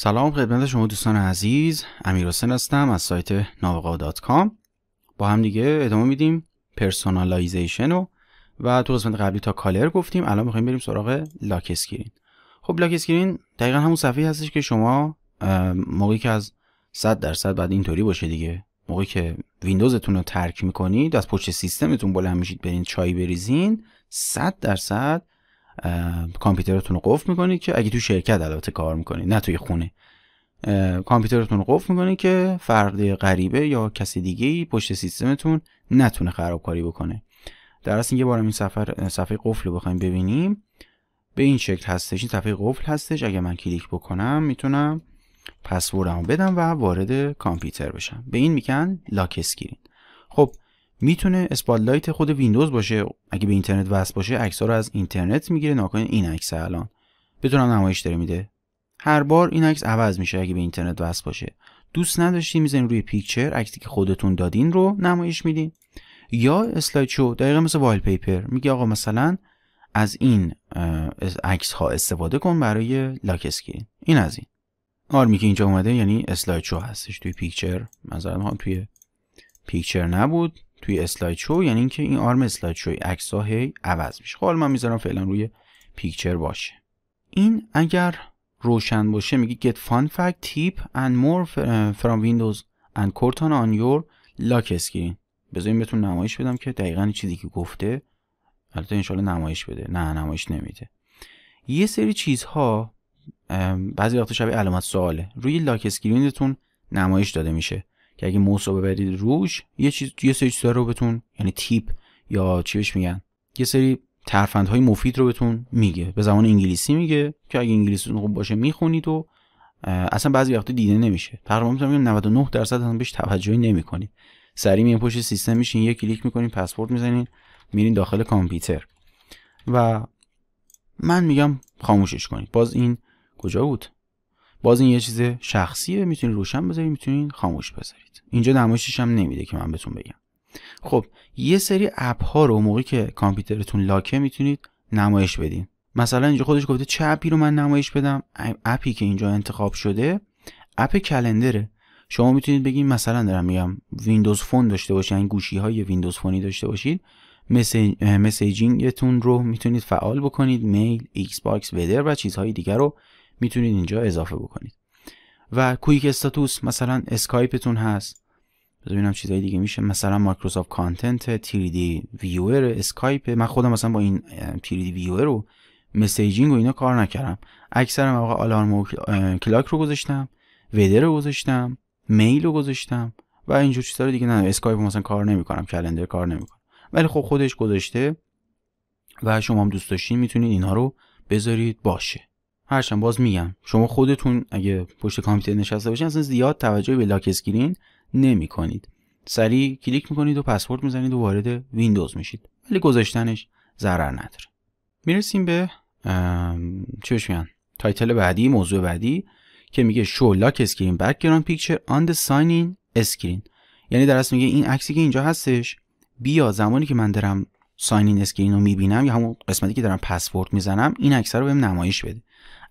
سلام خدمت شما دوستان عزیز امیر حسین هستم از سایت ناوقا دات کام با هم دیگه ادامه میدیم پرسونالایزیشن رو و تو قسمت قبلی تا کالر گفتیم الان میخوایم بریم سراغ لاک اسکرین خب لاک اسکرین دقیقا همون صفحه هستش که شما موقعی که از 100 درصد بعد اینطوری باشه دیگه موقعی که ویندوزتون رو ترک میکنید از پشت سیستمتون بلند میشید برین چای بریزین 100 درصد کامپیوترتون رو قفل میکنید که اگه تو شرکت البته کار میکنید نه توی خونه کامپیوترتون رو قفل میکنید که فرد غریبه یا کسی دیگه پشت سیستمتون نتونه خرابکاری بکنه در اصل یه بارم این سفر صفحه قفل رو بخوایم ببینیم به این شکل هستش این صفحه قفل هستش اگه من کلیک بکنم میتونم پسوردمو بدم و وارد کامپیوتر بشم به این میگن لاک اسکرین خب میتونه اسپاتلایت خود ویندوز باشه اگه به اینترنت وصل باشه عکس‌ها رو از اینترنت میگیره ناگهان این عکس الان بتونم نمایش داره میده هر بار این عکس عوض میشه اگه به اینترنت وصل باشه دوست نداشتین میزنین روی پیکچر عکسی که خودتون دادین رو نمایش میدین یا اسلاید شو دقیقا مثل وایل پیپر میگه آقا مثلا از این عکس ها استفاده کن برای لاک این از این آرمی که اینجا اومده یعنی اسلاید شو هستش توی پیکچر مثلا توی پیکچر نبود توی اسلاید شو یعنی اینکه این آرم اسلاید شو عکس ها هی عوض میشه خب من میذارم فعلا روی پیکچر باشه این اگر روشن باشه میگه get fun fact tip and more from windows and cortana on your lock screen بذاریم بهتون نمایش بدم که دقیقا چیزی که گفته البته انشالله نمایش بده نه نمایش نمیده یه سری چیزها بعضی وقتا شبیه علامت سواله روی لاک اسکرینتون نمایش داده میشه که اگه موس رو ببرید روش یه چیز یه سری چیزا رو بهتون یعنی تیپ یا چی بهش میگن یه سری ترفندهای مفید رو بهتون میگه به زمان انگلیسی میگه که اگه انگلیسی خوب باشه میخونید و اصلا بعضی وقتا دیده نمیشه تقریبا میتونم 99 درصد هم بهش توجهی نمیکنید سری میین پشت سیستم میشین یه کلیک میکنین پاسپورت میزنین میرین داخل کامپیوتر و من میگم خاموشش کنید باز این کجا بود باز این یه چیز شخصیه میتونید روشن بذارید میتونید خاموش بذارید اینجا نمایشش هم نمیده که من بهتون بگم خب یه سری اپ ها رو موقعی که کامپیوترتون لاکه میتونید نمایش بدین مثلا اینجا خودش گفته چه اپی رو من نمایش بدم اپی که اینجا انتخاب شده اپ کلندره شما میتونید بگین مثلا دارم میگم ویندوز فون داشته باشین یعنی گوشی های ویندوز فونی داشته باشید مسیجینگتون رو میتونید فعال بکنید میل ایکس باکس ودر و چیزهای دیگر رو میتونید اینجا اضافه بکنید و کویک استاتوس مثلا اسکایپتون هست ببینم چیزای دیگه میشه مثلا مایکروسافت کانتنت تیریدی ویور اسکایپ من خودم مثلا با این تیریدی ویور و مسیجینگ و اینا کار نکردم اکثر موقع آلارم و کلاک رو گذاشتم ودر رو گذاشتم میل رو گذاشتم و اینجور چیزا دیگه نه اسکایپ مثلا کار نمیکنم کلندر کار نمیکنم ولی خب خودش گذاشته و شما هم دوست داشتین میتونید اینها رو بذارید باشه هرچند باز میگم شما خودتون اگه پشت کامپیوتر نشسته باشین اصلا زیاد توجه به لاک اسکرین نمی کنید سریع کلیک میکنید و پسورد میزنید و وارد ویندوز میشید ولی گذاشتنش ضرر نداره میرسیم به چی میگن تایتل بعدی موضوع بعدی که میگه شو لاک اسکرین گراوند پیکچر آن د ساین اسکرین یعنی در اصل میگه این عکسی که اینجا هستش بیا زمانی که من دارم ساین اسکرین رو میبینم یا همون قسمتی که دارم پسورد میزنم این عکس رو بهم نمایش بده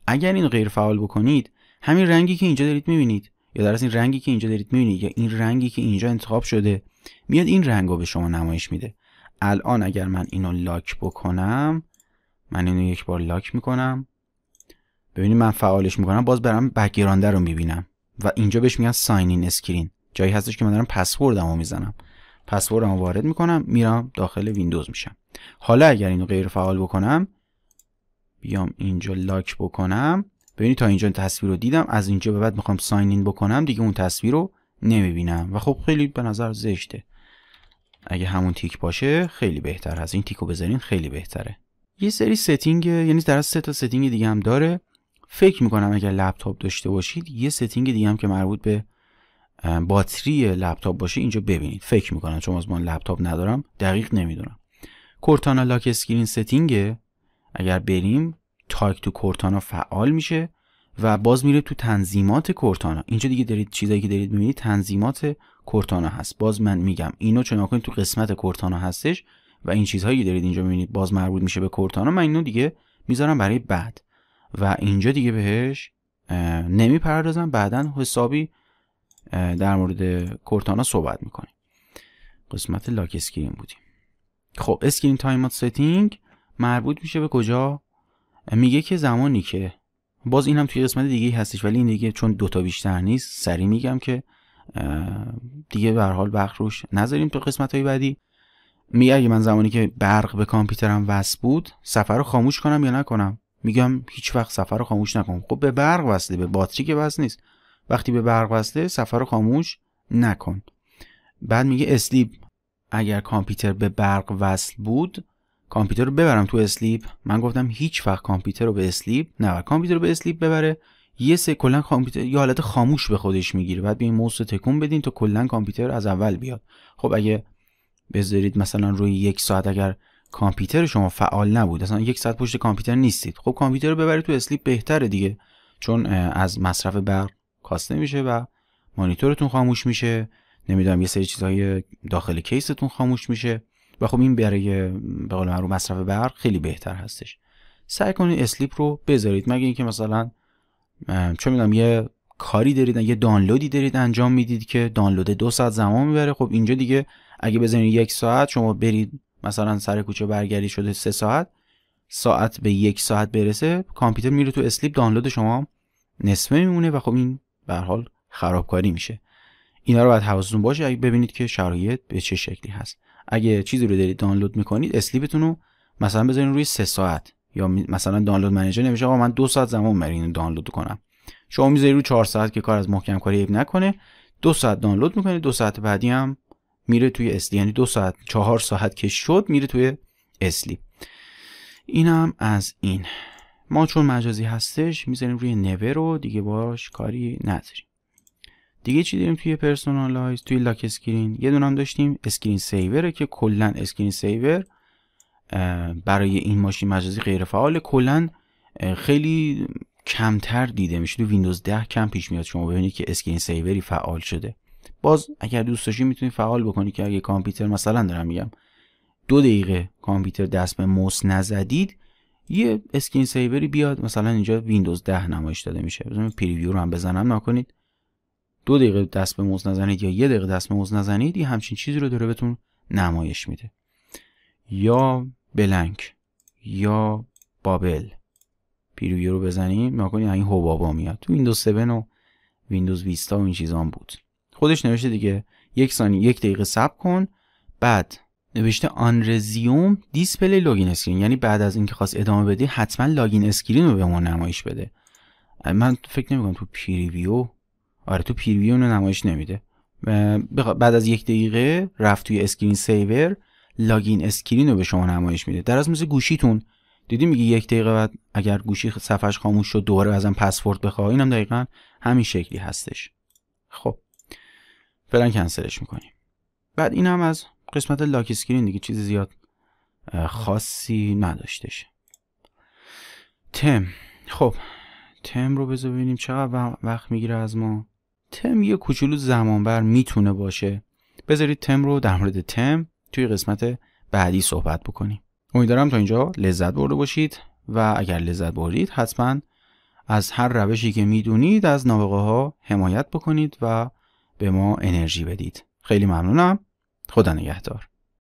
اگر اینو غیر فعال بکنید همین رنگی که اینجا دارید میبینید یا در این رنگی که اینجا دارید میبینید یا این رنگی که اینجا انتخاب شده میاد این رنگ رو به شما نمایش میده الان اگر من اینو لاک بکنم من اینو یک بار لاک میکنم ببینید من فعالش میکنم باز برم بکگراند رو میبینم و اینجا بهش میگن ساین این اسکرین جایی هستش که من دارم پسوردمو میزنم پسوردمو وارد میکنم میرم داخل ویندوز میشم حالا اگر اینو غیر فعال بکنم بیام اینجا لاک بکنم ببینید تا اینجا تصویر رو دیدم از اینجا به بعد میخوام ساین این بکنم دیگه اون تصویر رو نمیبینم و خب خیلی به نظر زشته اگه همون تیک باشه خیلی بهتر از این تیک رو بذارین خیلی بهتره یه سری ستینگ یعنی در سه تا ستینگ دیگه هم داره فکر میکنم اگر لپتاپ داشته باشید یه ستینگ دیگه هم که مربوط به باتری لپتاپ باشه اینجا ببینید فکر میکنم چون از من لپتاپ ندارم دقیق نمیدونم کورتانا لاک اسکرین ستینگ اگر بریم تایک تو کورتانا فعال میشه و باز میره تو تنظیمات کورتانا اینجا دیگه دارید چیزایی که دارید میبینید تنظیمات کورتانا هست باز من میگم اینو چون کنید تو قسمت کورتانا هستش و این چیزهایی دارید اینجا میبینید باز مربوط میشه به کورتانا من اینو دیگه میذارم برای بعد و اینجا دیگه بهش نمیپردازم بعدا حسابی در مورد کورتانا صحبت میکنیم قسمت لاک اسکرین بودیم خب اسکرین تایمات سیتینگ مربوط میشه به کجا میگه که زمانی که باز این هم توی قسمت دیگه هستش ولی این دیگه چون دوتا بیشتر نیست سری میگم که دیگه به حال وقت روش نذاریم تو قسمت های بعدی میگه اگه من زمانی که برق به کامپیوترم وصل بود سفر رو خاموش کنم یا نکنم میگم هیچ وقت سفر رو خاموش نکنم خب به برق وصله به باتری که وصل نیست وقتی به برق وصله سفر رو خاموش نکن بعد میگه اسلیپ اگر کامپیوتر به برق وصل بود کامپیوتر رو ببرم تو اسلیپ من گفتم هیچ وقت کامپیوتر رو به اسلیپ نه کامپیوتر رو به اسلیپ ببره یه سه کلا کامپیوتر یه حالت خاموش به خودش میگیره بعد بیاین موس تکون بدین تا کلا کامپیوتر از اول بیاد خب اگه بذارید مثلا روی یک ساعت اگر کامپیوتر شما فعال نبود اصلا یک ساعت پشت کامپیوتر نیستید خب کامپیوتر رو ببرید تو اسلیپ بهتره دیگه چون از مصرف برق کاسته میشه و مانیتورتون خاموش میشه نمیدونم یه سری چیزهای داخل کیستون خاموش میشه و خب این برای به قول رو مصرف برق خیلی بهتر هستش سعی کنید اسلیپ رو بذارید مگه اینکه مثلا چه میدونم یه کاری دارید یه دانلودی دارید انجام میدید که دانلود دو ساعت زمان میبره خب اینجا دیگه اگه بزنید یک ساعت شما برید مثلا سر کوچه برگردی شده سه ساعت ساعت به یک ساعت برسه کامپیوتر میره تو اسلیپ دانلود شما نصفه میمونه و خب این به حال خرابکاری میشه اینا رو باید حواستون باشه اگه ببینید که شرایط به چه شکلی هست اگه چیزی رو دارید دانلود میکنید اسلیپتون رو مثلا بذارین روی سه ساعت یا مثلا دانلود منیجر نمیشه آقا من دو ساعت زمان برین دانلود کنم شما میذارید روی چهار ساعت که کار از محکم کاری نکنه دو ساعت دانلود میکنه دو ساعت بعدی هم میره توی اسلی یعنی دو ساعت چهار ساعت که شد میره توی اسلی اینم از این ما چون مجازی هستش میذاریم روی نوه رو دیگه باش کاری نداریم دیگه چی داریم توی پرسونالایز توی لاک اسکرین یه دونه هم داشتیم اسکرین سیور که کلا اسکرین سیور برای این ماشین مجازی غیر فعال کلا خیلی کمتر دیده میشه تو ویندوز 10 کم پیش میاد شما ببینید که اسکرین سیوری فعال شده باز اگر دوست داشتی میتونید فعال بکنی که اگه کامپیوتر مثلا دارم میگم دو دقیقه کامپیوتر دست به موس نزدید یه اسکرین سیوری بیاد مثلا اینجا ویندوز 10 نمایش داده میشه بزنم پریویو رو هم بزنم نکنید دو دقیقه دست به موز نزنید یا یه دقیقه دست به موز نزنید یه همچین چیزی رو داره بهتون نمایش میده یا بلنک یا بابل پیرویو رو بزنیم نگاه این حبابا میاد تو ویندوز 7 و ویندوز ویستا و این چیزان بود خودش نوشته دیگه یک ثانیه یک دقیقه صبر کن بعد نوشته آن رزیوم دیسپلی لاگین اسکرین یعنی بعد از اینکه خواست ادامه بدی حتما لاگین اسکرین رو به ما نمایش بده من فکر نمیکنم تو پیریویو آره تو پیروی اونو نمایش نمیده بعد از یک دقیقه رفت توی اسکرین سیور لاگین اسکرین رو به شما نمایش میده در از مثل گوشیتون دیدی میگه یک دقیقه بعد اگر گوشی صفحش خاموش شد دوباره ازم پسورد بخواه اینم دقیقا همین شکلی هستش خب فعلا کنسلش میکنیم بعد این هم از قسمت لاک اسکرین دیگه چیز زیاد خاصی نداشتش تم خب تم رو بذار ببینیم چقدر وقت میگیره از ما تم یه کوچولو زمانبر میتونه باشه بذارید تم رو در مورد تم توی قسمت بعدی صحبت بکنیم امیدوارم تا اینجا لذت برده باشید و اگر لذت بردید حتما از هر روشی که میدونید از نابغه ها حمایت بکنید و به ما انرژی بدید خیلی ممنونم خدا نگهدار